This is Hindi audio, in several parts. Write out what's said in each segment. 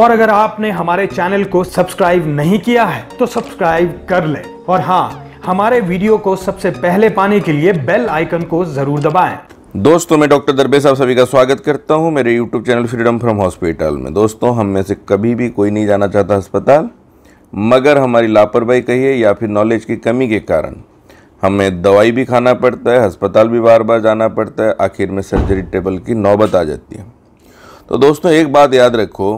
और अगर आपने हमारे चैनल को सब्सक्राइब नहीं किया है तो सब्सक्राइब कर ले और हाँ हमारे वीडियो को सबसे पहले पाने के लिए बेल आइकन को जरूर दबाएं। दोस्तों मैं डॉक्टर दरबे साहब सभी का स्वागत करता हूं मेरे YouTube channel freedom from hospital में दोस्तों हम में से कभी भी कोई नहीं जाना चाहता अस्पताल मगर हमारी लापरवाही कहिए या फिर नॉलेज की कमी के कारण हमें दवाई भी खाना पड़ता है अस्पताल भी बार बार जाना पड़ता है आखिर में सर्जरी टेबल की नौबत आ जाती है तो दोस्तों एक बात याद रखो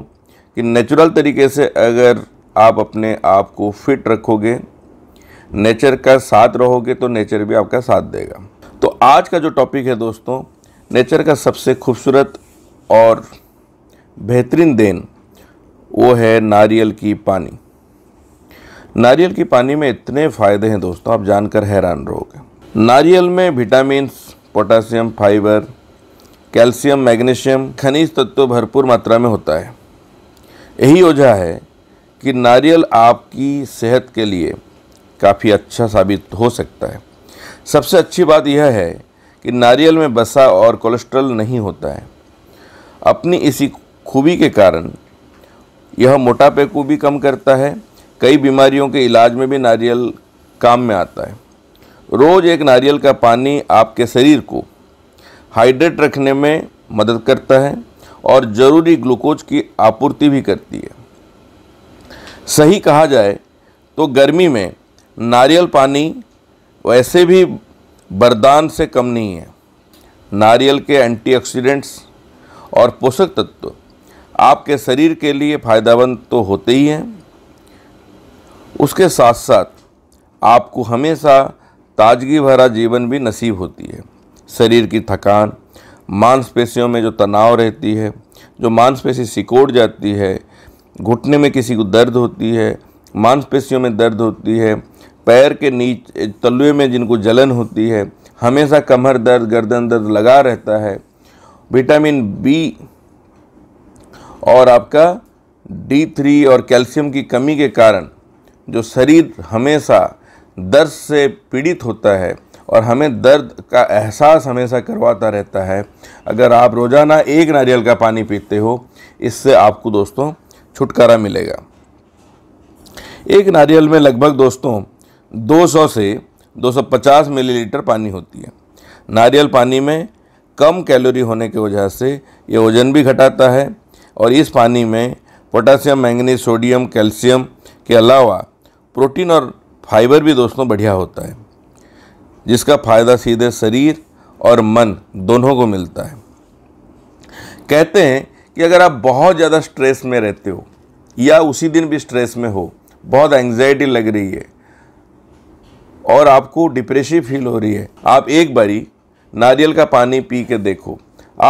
कि नेचुरल तरीके से अगर आप अपने आप को फिट रखोगे नेचर का साथ रहोगे तो नेचर भी आपका साथ देगा तो आज का जो टॉपिक है दोस्तों नेचर का सबसे खूबसूरत और बेहतरीन देन वो है नारियल की पानी नारियल की पानी में इतने फ़ायदे हैं दोस्तों आप जानकर हैरान रहोगे नारियल में vitamin potassium fibre calcium magnesium खनिज तत्व भरपूर मात्रा में होता है यही वजह है कि नारियल आपकी सेहत के लिए काफ़ी अच्छा साबित हो सकता है सबसे अच्छी बात यह है कि नारियल में बसा और कोलेस्ट्रॉल नहीं होता है अपनी इसी खूबी के कारण यह मोटापे को भी कम करता है कई बीमारियों के इलाज में भी नारियल काम में आता है रोज़ एक नारियल का पानी आपके शरीर को हाइड्रेट रखने में मदद करता है और ज़रूरी ग्लूकोज की आपूर्ति भी करती है सही कहा जाए तो गर्मी में नारियल पानी वैसे भी बरदान से कम नहीं है नारियल के एंटीऑक्सीडेंट्स और पोषक तत्व आपके शरीर के लिए फ़ायदेमंद तो होते ही हैं उसके साथ साथ आपको हमेशा ताजगी भरा जीवन भी नसीब होती है शरीर की थकान मांसपेशियों में जो तनाव रहती है जो मांसपेशी सिकोड़ जाती है घुटने में किसी को दर्द होती है मांसपेशियों में दर्द होती है पैर के नीचे तलवे में जिनको जलन होती है हमेशा कमर दर्द गर्दन दर्द लगा रहता है विटामिन बी और आपका डी थ्री और कैल्शियम की कमी के कारण जो शरीर हमेशा दर्द से पीड़ित होता है और हमें दर्द का एहसास हमेशा करवाता रहता है अगर आप रोज़ाना एक नारियल का पानी पीते हो इससे आपको दोस्तों छुटकारा मिलेगा एक नारियल में लगभग दोस्तों 200 से 250 मिलीलीटर पानी होती है नारियल पानी में कम कैलोरी होने की वजह से ये वज़न भी घटाता है और इस पानी में पोटासियम मैंगनीज सोडियम कैल्शियम के अलावा प्रोटीन और फाइबर भी दोस्तों बढ़िया होता है जिसका फ़ायदा सीधे शरीर और मन दोनों को मिलता है कहते हैं कि अगर आप बहुत ज़्यादा स्ट्रेस में रहते हो या उसी दिन भी स्ट्रेस में हो बहुत एंग्जाइटी लग रही है और आपको डिप्रेसिव फील हो रही है आप एक बारी नारियल का पानी पी के देखो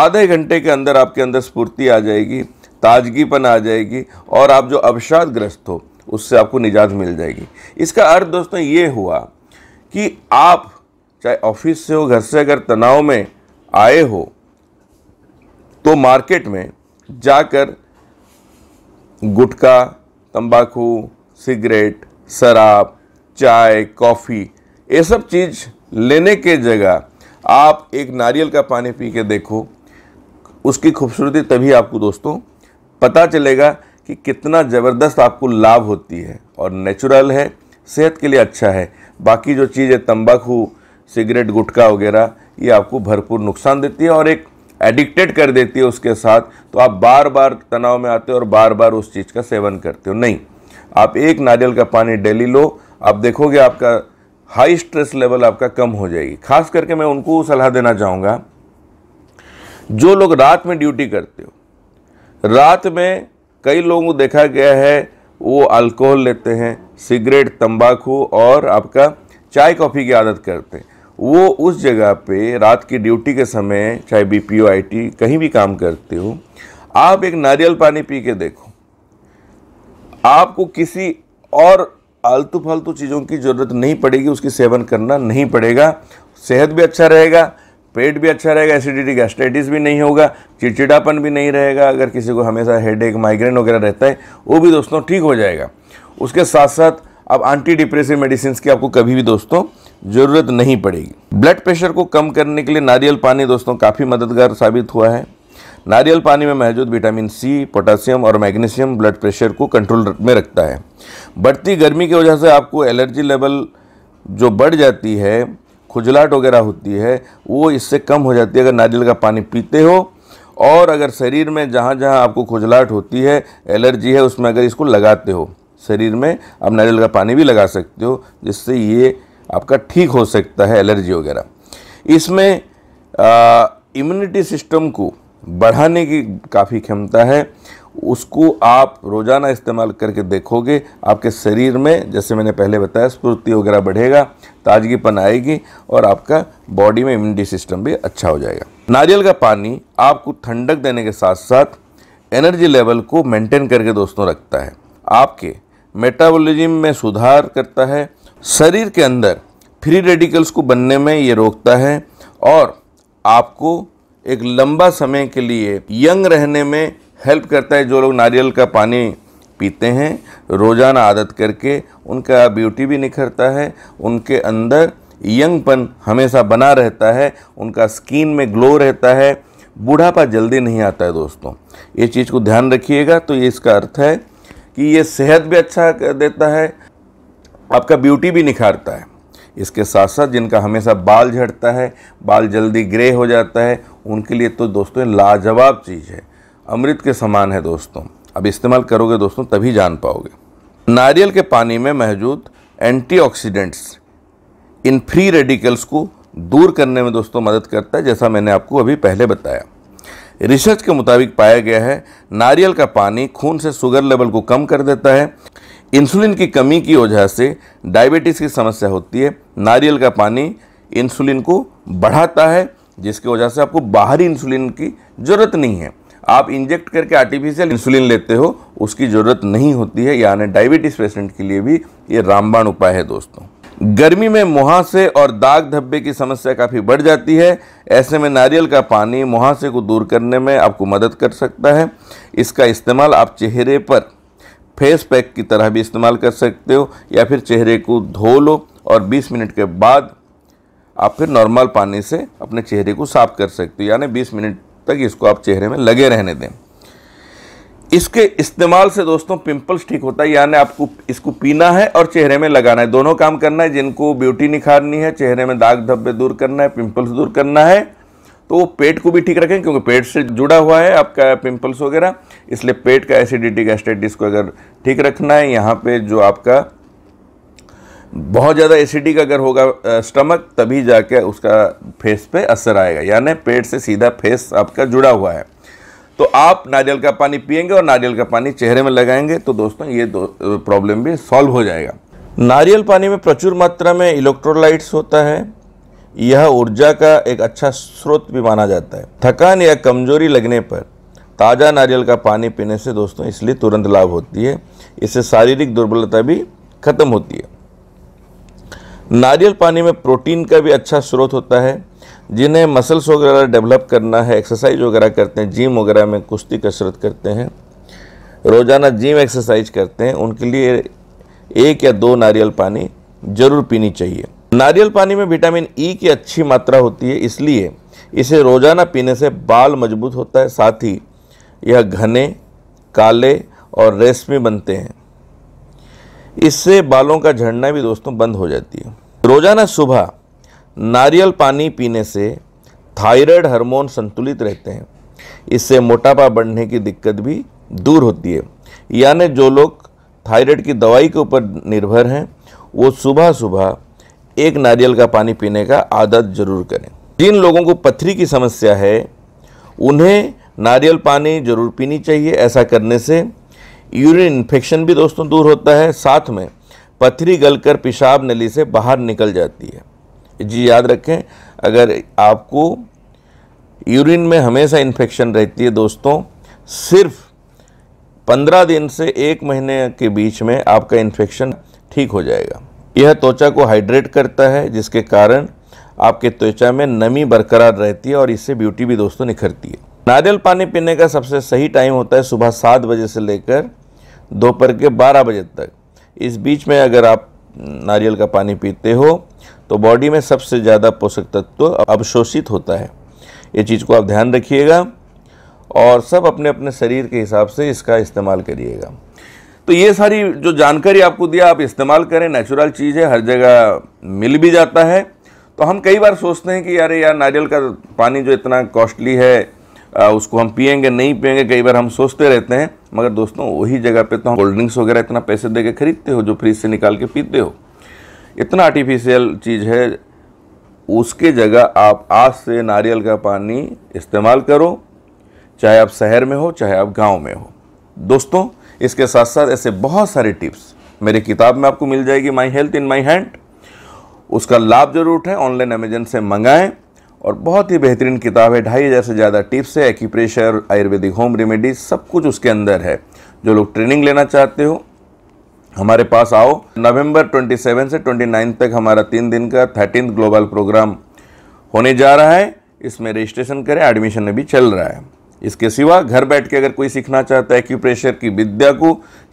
आधे घंटे के अंदर आपके अंदर स्फूर्ति आ जाएगी ताजगीपन आ जाएगी और आप जो अवसाद ग्रस्त हो उससे आपको निजात मिल जाएगी इसका अर्थ दोस्तों ये हुआ कि आप चाहे ऑफिस से हो घर से अगर तनाव में आए हो तो मार्केट में जाकर गुटखा तंबाकू सिगरेट शराब चाय कॉफ़ी ये सब चीज़ लेने के जगह आप एक नारियल का पानी पी के देखो उसकी खूबसूरती तभी आपको दोस्तों पता चलेगा कि कितना ज़बरदस्त आपको लाभ होती है और नेचुरल है सेहत के लिए अच्छा है बाकी जो चीज़ है तंबाकू सिगरेट गुटखा वगैरह ये आपको भरपूर नुकसान देती है और एक एडिक्टेड कर देती है उसके साथ तो आप बार बार तनाव में आते हो और बार बार उस चीज़ का सेवन करते हो नहीं आप एक नारियल का पानी डेली लो आप देखोगे आपका हाई स्ट्रेस लेवल आपका कम हो जाएगी खास करके मैं उनको सलाह देना चाहूँगा जो लोग रात में ड्यूटी करते हो रात में कई लोगों को देखा गया है वो अल्कोहल लेते हैं सिगरेट तंबाकू और आपका चाय कॉफ़ी की आदत करते हैं वो उस जगह पे रात की ड्यूटी के समय चाहे बी पी आईटी कहीं भी काम करते हो आप एक नारियल पानी पी के देखो आपको किसी और आलतू फालतू चीज़ों की ज़रूरत नहीं पड़ेगी उसकी सेवन करना नहीं पड़ेगा सेहत भी अच्छा रहेगा पेट भी अच्छा रहेगा एसिडिटी गैस्ट्राइटिस भी नहीं होगा चिड़चिड़ापन भी नहीं रहेगा अगर किसी को हमेशा हेड एक माइग्रेन वगैरह रहता है वो भी दोस्तों ठीक हो जाएगा उसके साथ साथ अब एंटी डिप्रेसिव मेडिसिन की आपको कभी भी दोस्तों ज़रूरत नहीं पड़ेगी ब्लड प्रेशर को कम करने के लिए नारियल पानी दोस्तों काफ़ी मददगार साबित हुआ है नारियल पानी में मौजूद विटामिन सी पोटासियम और मैग्नीशियम ब्लड प्रेशर को कंट्रोल में रखता है बढ़ती गर्मी की वजह से आपको एलर्जी लेवल जो बढ़ जाती है खुजलाट वगैरह होती है वो इससे कम हो जाती है अगर नारियल का पानी पीते हो और अगर शरीर में जहाँ जहाँ आपको खुजलाट होती है एलर्जी है उसमें अगर इसको लगाते हो शरीर में आप नारियल का पानी भी लगा सकते हो जिससे ये आपका ठीक हो सकता है एलर्जी वगैरह इसमें इम्यूनिटी सिस्टम को बढ़ाने की काफ़ी क्षमता है उसको आप रोज़ाना इस्तेमाल करके देखोगे आपके शरीर में जैसे मैंने पहले बताया स्फूर्ति वगैरह बढ़ेगा ताजगीपन आएगी और आपका बॉडी में इम्यूनिटी सिस्टम भी अच्छा हो जाएगा नारियल का पानी आपको ठंडक देने के साथ साथ एनर्जी लेवल को मेंटेन करके दोस्तों रखता है आपके मेटाबॉलिज्म में सुधार करता है शरीर के अंदर फ्री रेडिकल्स को बनने में ये रोकता है और आपको एक लंबा समय के लिए यंग रहने में हेल्प करता है जो लोग नारियल का पानी पीते हैं रोज़ाना आदत करके उनका ब्यूटी भी निखरता है उनके अंदर यंगपन हमेशा बना रहता है उनका स्किन में ग्लो रहता है बूढ़ापा जल्दी नहीं आता है दोस्तों ये चीज़ को ध्यान रखिएगा तो ये इसका अर्थ है कि ये सेहत भी अच्छा देता है आपका ब्यूटी भी निखारता है इसके साथ साथ जिनका हमेशा बाल झड़ता है बाल जल्दी ग्रे हो जाता है उनके लिए तो दोस्तों लाजवाब चीज़ है अमृत के समान है दोस्तों अब इस्तेमाल करोगे दोस्तों तभी जान पाओगे नारियल के पानी में महजूद एंटीऑक्सीडेंट्स इन फ्री रेडिकल्स को दूर करने में दोस्तों मदद करता है जैसा मैंने आपको अभी पहले बताया रिसर्च के मुताबिक पाया गया है नारियल का पानी खून से शुगर लेवल को कम कर देता है इंसुलिन की कमी की वजह से डायबिटीज़ की समस्या होती है नारियल का पानी इंसुलिन को बढ़ाता है जिसकी वजह से आपको बाहरी इंसुलिन की ज़रूरत नहीं है आप इंजेक्ट करके आर्टिफिशियल इंसुलिन लेते हो उसकी ज़रूरत नहीं होती है यानी डायबिटीज़ पेशेंट के लिए भी ये रामबाण उपाय है दोस्तों गर्मी में मुहासे और दाग धब्बे की समस्या काफ़ी बढ़ जाती है ऐसे में नारियल का पानी मुहासे को दूर करने में आपको मदद कर सकता है इसका इस्तेमाल आप चेहरे पर फेस पैक की तरह भी इस्तेमाल कर सकते हो या फिर चेहरे को धो लो और 20 मिनट के बाद आप फिर नॉर्मल पानी से अपने चेहरे को साफ कर सकते हो यानी 20 मिनट तक इसको आप चेहरे में लगे रहने दें इसके इस्तेमाल से दोस्तों पिंपल्स ठीक होता है यानी आपको इसको पीना है और चेहरे में लगाना है दोनों काम करना है जिनको ब्यूटी निखारनी है चेहरे में दाग धब्बे दूर करना है पिंपल्स दूर करना है तो वो पेट को भी ठीक रखें क्योंकि पेट से जुड़ा हुआ है आपका पिंपल्स वगैरह इसलिए पेट का एसिडिटी स्टेटिस को अगर ठीक रखना है यहाँ पर जो आपका बहुत ज़्यादा एसिडिक अगर होगा स्टमक तभी जाके उसका फेस पे असर आएगा यानी पेट से सीधा फेस आपका जुड़ा हुआ है तो आप नारियल का पानी पियेंगे और नारियल का पानी चेहरे में लगाएंगे तो दोस्तों ये दो, प्रॉब्लम भी सॉल्व हो जाएगा नारियल पानी में प्रचुर मात्रा में इलेक्ट्रोलाइट्स होता है यह ऊर्जा का एक अच्छा स्रोत भी माना जाता है थकान या कमजोरी लगने पर ताज़ा नारियल का पानी पीने से दोस्तों इसलिए तुरंत लाभ होती है इससे शारीरिक दुर्बलता भी खत्म होती है नारियल पानी में प्रोटीन का भी अच्छा स्रोत होता है जिन्हें मसल्स वगैरह डेवलप करना है एक्सरसाइज वगैरह करते हैं जिम वगैरह में कुश्ती कसरत करते हैं रोज़ाना जिम एक्सरसाइज करते हैं उनके लिए एक या दो नारियल पानी ज़रूर पीनी चाहिए नारियल पानी में विटामिन ई e की अच्छी मात्रा होती है इसलिए इसे रोज़ाना पीने से बाल मजबूत होता है साथ ही यह घने काले और रेशमी बनते हैं इससे बालों का झड़ना भी दोस्तों बंद हो जाती है रोज़ाना सुबह नारियल पानी पीने से थायराइड हार्मोन संतुलित रहते हैं इससे मोटापा बढ़ने की दिक्कत भी दूर होती है यानी जो लोग थायराइड की दवाई के ऊपर निर्भर हैं वो सुबह सुबह एक नारियल का पानी पीने का आदत जरूर करें जिन लोगों को पथरी की समस्या है उन्हें नारियल पानी जरूर पीनी चाहिए ऐसा करने से यूरिन इन्फेक्शन भी दोस्तों दूर होता है साथ में पथरी गलकर पेशाब नली से बाहर निकल जाती है जी याद रखें अगर आपको यूरिन में हमेशा इन्फेक्शन रहती है दोस्तों सिर्फ पंद्रह दिन से एक महीने के बीच में आपका इन्फेक्शन ठीक हो जाएगा यह त्वचा को हाइड्रेट करता है जिसके कारण आपके त्वचा में नमी बरकरार रहती है और इससे ब्यूटी भी दोस्तों निखरती है नारियल पानी पीने का सबसे सही टाइम होता है सुबह सात बजे से लेकर दोपहर के बारह बजे तक इस बीच में अगर आप नारियल का पानी पीते हो तो बॉडी में सबसे ज़्यादा पोषक तत्व अवशोषित होता है ये चीज़ को आप ध्यान रखिएगा और सब अपने अपने शरीर के हिसाब से इसका इस्तेमाल करिएगा तो ये सारी जो जानकारी आपको दिया आप इस्तेमाल करें नेचुरल चीज़ है हर जगह मिल भी जाता है तो हम कई बार सोचते हैं कि यार यार नारियल का पानी जो इतना कॉस्टली है उसको हम पियेंगे नहीं पियेंगे कई बार हम सोचते रहते हैं मगर दोस्तों वही जगह पे तो हम कोल्ड ड्रिंक्स वगैरह इतना पैसे दे के खरीदते हो जो फ्रिज से निकाल के पीते हो इतना आर्टिफिशियल चीज़ है उसके जगह आप आज से नारियल का पानी इस्तेमाल करो चाहे आप शहर में हो चाहे आप गांव में हो दोस्तों इसके साथ साथ ऐसे बहुत सारे टिप्स मेरी किताब में आपको मिल जाएगी माई हेल्थ इन माई हैंड उसका लाभ जरूर उठाएं ऑनलाइन अमेजन से मंगाएं और बहुत ही बेहतरीन किताब है ढाई हज़ार से ज़्यादा टिप्स है एक्यूप्रेशर आयुर्वेदिक होम रेमेडी सब कुछ उसके अंदर है जो लोग ट्रेनिंग लेना चाहते हो हमारे पास आओ नवंबर 27 से 29 तक हमारा तीन दिन का थर्टीन ग्लोबल प्रोग्राम होने जा रहा है इसमें रजिस्ट्रेशन करें एडमिशन अभी चल रहा है इसके सिवा घर बैठ के अगर कोई सीखना चाहता है एक्यूप्रेशर की विद्या को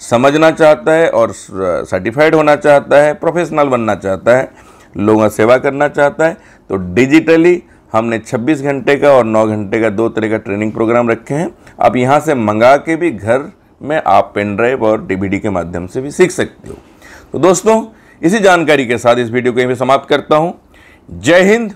समझना चाहता है और सर्टिफाइड होना चाहता है प्रोफेशनल बनना चाहता है लोगों सेवा करना चाहता है तो डिजिटली हमने 26 घंटे का और 9 घंटे का दो तरह का ट्रेनिंग प्रोग्राम रखे हैं आप यहाँ से मंगा के भी घर में आप पेन ड्राइव और डीवीडी के माध्यम से भी सीख सकते हो तो दोस्तों इसी जानकारी के साथ इस वीडियो को यहीं समाप्त करता हूँ जय हिंद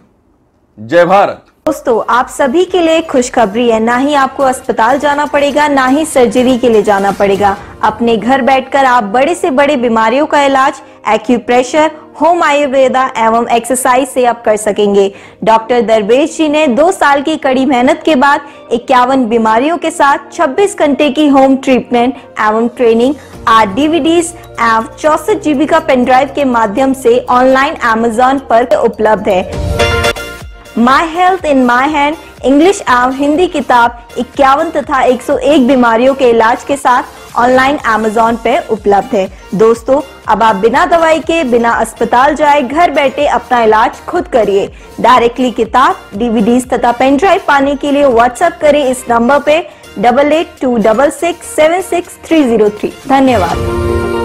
जय भारत दोस्तों आप सभी के लिए खुशखबरी है ना ही आपको अस्पताल जाना पड़ेगा ना ही सर्जरी के लिए जाना पड़ेगा अपने घर बैठकर आप बड़े से बड़े बीमारियों का इलाज एक्यूप्रेशर होम आयुर्वेदा एवं एक्सरसाइज से आप कर सकेंगे डॉक्टर दरवेश जी ने दो साल की कड़ी मेहनत के बाद इक्यावन बीमारियों के साथ 26 घंटे की होम ट्रीटमेंट एवं ट्रेनिंग आर डीवीडीज एवं चौसठ जीबी का पेनड्राइव के माध्यम से ऑनलाइन एमेजोन पर उपलब्ध है my health in my hand English एवं हिंदी किताब इक्यावन तथा 101 बीमारियों के इलाज के साथ ऑनलाइन अमेजोन पे उपलब्ध है दोस्तों अब आप बिना दवाई के बिना अस्पताल जाए घर बैठे अपना इलाज खुद करिए डायरेक्टली किताब डीवीडी तथा पेन ड्राइव पाने के लिए व्हाट्सएप करें इस नंबर पे double eight two double six seven six three zero three धन्यवाद